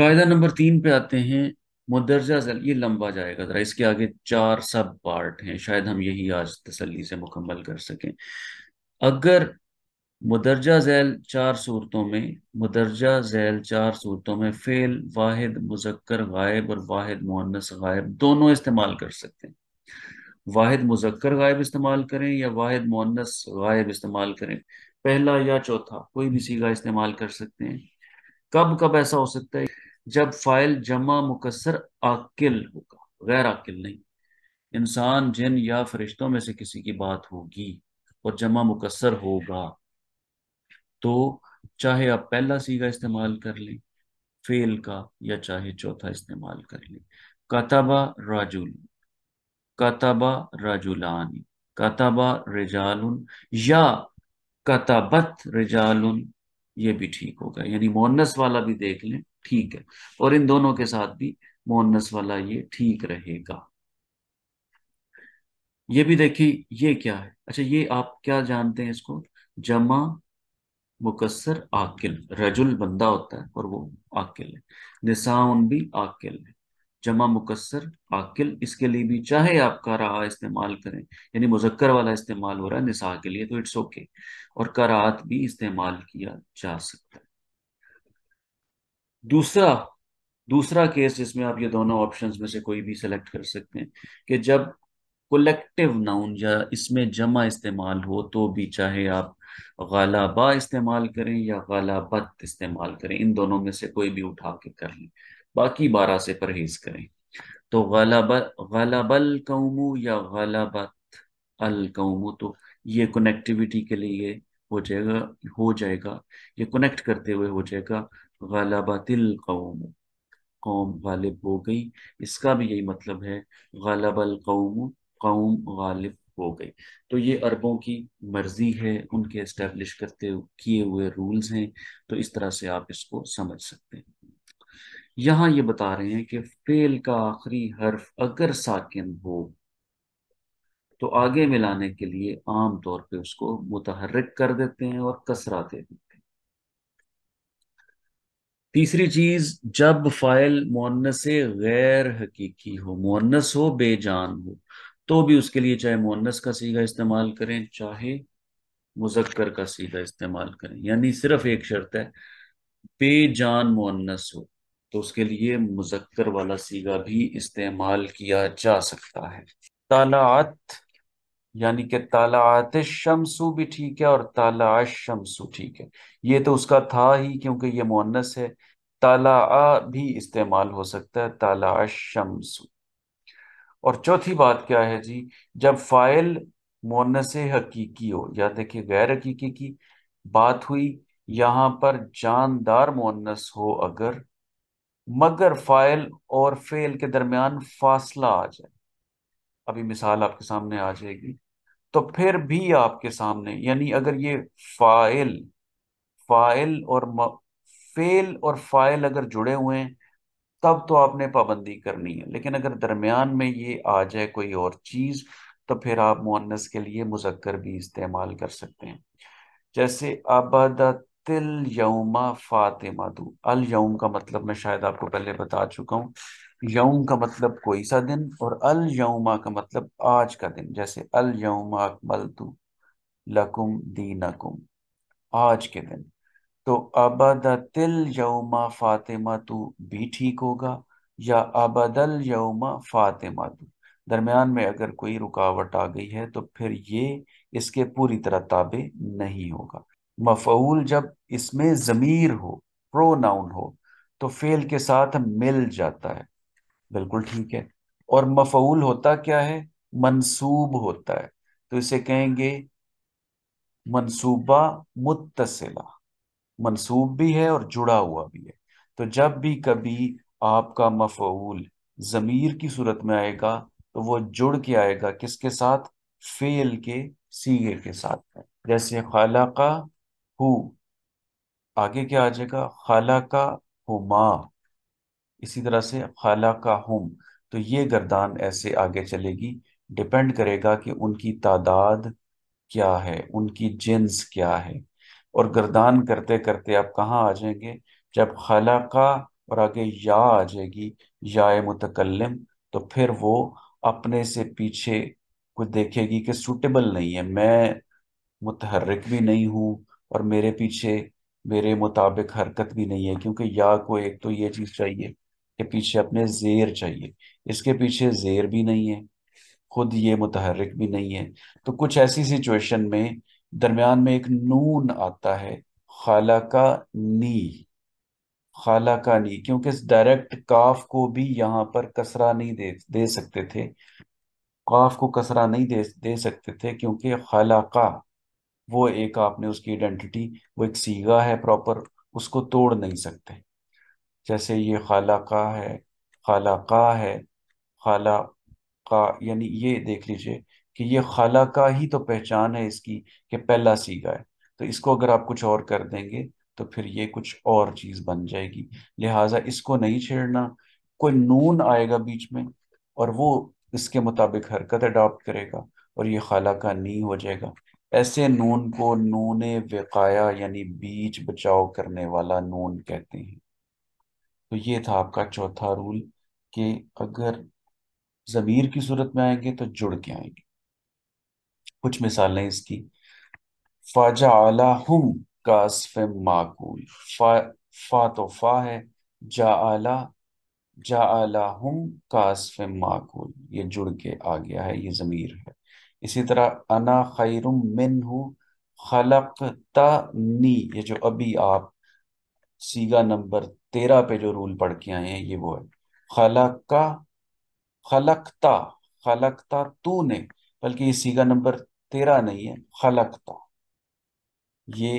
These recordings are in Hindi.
कायदा नंबर तीन पे आते हैं मदरजा जल ये लंबा जाएगा ज़रा इसके आगे चार सब पार्ट हैं शायद हम यही आज तसल्ली से मुकम्मल कर सकें अगर मुदरजा जैल चार सूरतों में मदरजा जैल चार सूरतों में फेल वाहिद मुजक्कर गायब और वाहिद मुहन्नस गायब दोनों इस्तेमाल कर सकते हैं वाहिद मुजक्कर गायब इस्तेमाल करें या वाहिद मुहन्नस गायब इस्तेमाल करें पहला या चौथा कोई भी सीगा इस्तेमाल कर सकते हैं कब कब ऐसा हो सकता है जब फाइल जमा मुकसर आकिल होगा गैर आकिल नहीं इंसान जिन या फरिश्तों में से किसी की बात होगी और जमा मुकसर होगा तो चाहे आप पहला सीगा इस्तेमाल कर लें फेल का या चाहे चौथा इस्तेमाल कर लें कताबा राजुल कताबा राजुलानी कताबा रिजालुन या कताबत रिजालुन ये भी ठीक होगा यानी मोहनस वाला भी देख लें ठीक है और इन दोनों के साथ भी मोहनस वाला ये ठीक रहेगा ये भी देखिए ये क्या है अच्छा ये आप क्या जानते हैं इसको जमा मुकसर आकिल रजुल बंदा होता है और वो आकिल है निशाउन भी आकिल है जमा मुकसर आकिल इसके लिए भी चाहे आप रहा इस्तेमाल करें यानी मुजक्कर वाला इस्तेमाल हो रहा है निसा के लिए तो इट्स ओके okay. और करात भी इस्तेमाल किया जा सकता है दूसरा दूसरा केस जिसमें आप ये दोनों ऑप्शंस में से कोई भी सिलेक्ट कर सकते हैं कि जब कोलेक्टिव नाउन या इसमें जमा इस्तेमाल हो तो भी चाहे आप गालाबा इस्तेमाल करें या गालाबत इस्तेमाल करें इन दोनों में से कोई भी उठा के कर लें बाकी बारह से परहेज करें तो गलब गलबल कौमो या गलबत अल कौमू तो ये कनेक्टिविटी के लिए हो जाएगा हो जाएगा ये कनेक्ट करते हुए हो जाएगा गलबतिल कौम कौम गालिब हो गई इसका भी यही मतलब है गलबल कौम कौम गालिब हो गई तो ये अरबों की मर्जी है उनके इस्टेब्लिश करते किए हुए रूल्स हैं तो इस तरह से आप इसको समझ सकते हैं यहां ये बता रहे हैं कि फेल का आखिरी हर्फ अगर साकिन हो तो आगे मिलाने के लिए आम तौर पे उसको मुतहरक कर देते हैं और कसरा दे देते हैं तीसरी चीज जब फाइल मोनस गैर हकीकी हो मोनस हो बेजान हो तो भी उसके लिए चाहे मोनस का सीधा इस्तेमाल करें चाहे मुजक्कर का सीधा इस्तेमाल करें यानी सिर्फ एक शर्त है बेजान मोनस हो तो उसके लिए मुजक्कर वाला सीगा भी इस्तेमाल किया जा सकता है तालात यानी कि तालात शमसु भी ठीक है और ताला शमसु ठीक है ये तो उसका था ही क्योंकि ये मुन्नस है ताला भी इस्तेमाल हो सकता है ताला शमसु और चौथी बात क्या है जी जब फाइल मुन्नस हकीकी हो या देखिए गैर हकीकी की बात हुई यहाँ पर जानदार मुन्नस हो अगर मगर फाइल और फेल के दरमियान फासला आ जाए अभी मिसाल आपके सामने आ जाएगी तो फिर भी आपके सामने यानी अगर ये फाइल फाइल और म, फेल और फाइल अगर जुड़े हुए हैं तब तो आपने पाबंदी करनी है लेकिन अगर दरमियान में ये आ जाए कोई और चीज़ तो फिर आप मुन्नस के लिए मुजक्कर भी इस्तेमाल कर सकते हैं जैसे आबादत तिल यौमा फातिमा दू अल यौम का मतलब मैं शायद आपको पहले बता चुका हूँ यौम का मतलब कोई सा दिन और अल यौमा का मतलब आज का दिन जैसे अल यौमा अकमल तू लकुम दीनकुम आज के दिन तो अबद तिल यौमा फातिमा तू भी ठीक होगा या अबदल यौमा फातिमा तू दरमियान में अगर कोई रुकावट आ गई है तो फिर ये इसके पूरी तरह ताबे नहीं होगा मफूल जब इसमें ज़मीर हो प्रो नाउन हो तो फेल के साथ मिल जाता है बिल्कुल ठीक है और मफूल होता क्या है मंसूब होता है तो इसे कहेंगे मनसूबा मुतसिला मनसूब भी है और जुड़ा हुआ भी है तो जब भी कभी आपका मफूल ज़मीर की सूरत में आएगा तो वो जुड़ के आएगा किसके साथ फेल के सीगे के साथ जैसे खाला का हु आगे क्या आ जाएगा खाला का हुमा इसी तरह से खाला का हुम तो ये गर्दान ऐसे आगे चलेगी डिपेंड करेगा कि उनकी तादाद क्या है उनकी जिन्स क्या है और गर्दान करते करते आप कहाँ आ जाएंगे जब खला का और आगे या आ जाएगी या मुतकलम तो फिर वो अपने से पीछे कुछ देखेगी कि सूटेबल नहीं है मैं मुतहरक भी नहीं हूँ और मेरे पीछे मेरे मुताबिक हरकत भी नहीं है क्योंकि या को एक तो ये चीज़ चाहिए कि पीछे अपने जेर चाहिए इसके पीछे जेर भी नहीं है खुद ये मुतहरक भी नहीं है तो कुछ ऐसी सिचुएशन में दरमियान में एक नून आता है खाला का नी खाला का नी क्योंकि इस डायरेक्ट काफ को भी यहाँ पर कसरा नहीं दे दे सकते थे काफ को कसरा नहीं दे दे सकते थे क्योंकि खाला का वो एक आपने उसकी आइडेंटिटी वो एक सीगा है प्रॉपर उसको तोड़ नहीं सकते जैसे ये खाला का है खाला का है खाला का यानी ये देख लीजिए कि ये खाला का ही तो पहचान है इसकी कि पहला सीगा है तो इसको अगर आप कुछ और कर देंगे तो फिर ये कुछ और चीज़ बन जाएगी लिहाजा इसको नहीं छेड़ना कोई नून आएगा बीच में और वो इसके मुताबिक हरकत अडॉप्ट करेगा और ये खाला का नी हो जाएगा ऐसे नून को नून वकाया यानी बीज बचाव करने वाला नून कहते हैं तो ये था आपका चौथा रूल कि अगर ज़मीर की सूरत में आएंगे तो जुड़ के आएंगे कुछ मिसालें इसकी फाजा आला हम का माकूल फा फा तो फा है जा आला जा आला हम का माकूल ये जुड़ के आ गया है ये ज़मीर है इसी तरह अना खैरुम मिन हूँ खलक नी ये जो अभी आप सीगा नंबर तेरह पे जो रूल पढ़ के आए हैं ये वो है खलका खलकता खलकता तू ने बल्कि ये सीगा नंबर तेरह नहीं है खलकता ये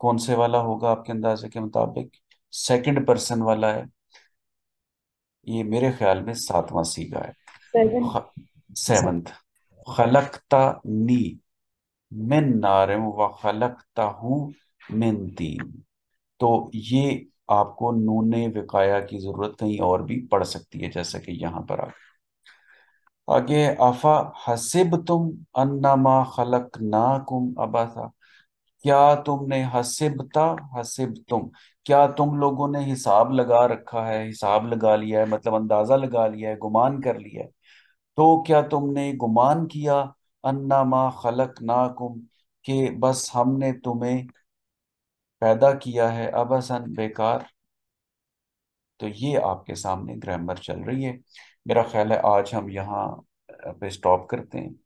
कौन से वाला होगा आपके अंदाजे के मुताबिक सेकंड पर्सन वाला है ये मेरे ख्याल में सातवां सीगा है सेवंथ खलकता नी मिन नारे व खलकता हूँ मिन तीन तो ये आपको नूने विकाया की जरूरत कहीं और भी पड़ सकती है जैसा कि यहाँ पर आप आगे आफा हसिब तुम मा खलक ना कुम अबा क्या तुमने हसिबता हसिब तुम क्या तुम लोगों ने हिसाब लगा रखा है हिसाब लगा लिया है मतलब अंदाजा लगा लिया है गुमान कर लिया है तो क्या तुमने गुमान किया अन्ना मा खलक नाकुम के बस हमने तुम्हें पैदा किया है अबसन बेकार तो ये आपके सामने ग्रामर चल रही है मेरा ख्याल है आज हम यहाँ पे स्टॉप करते हैं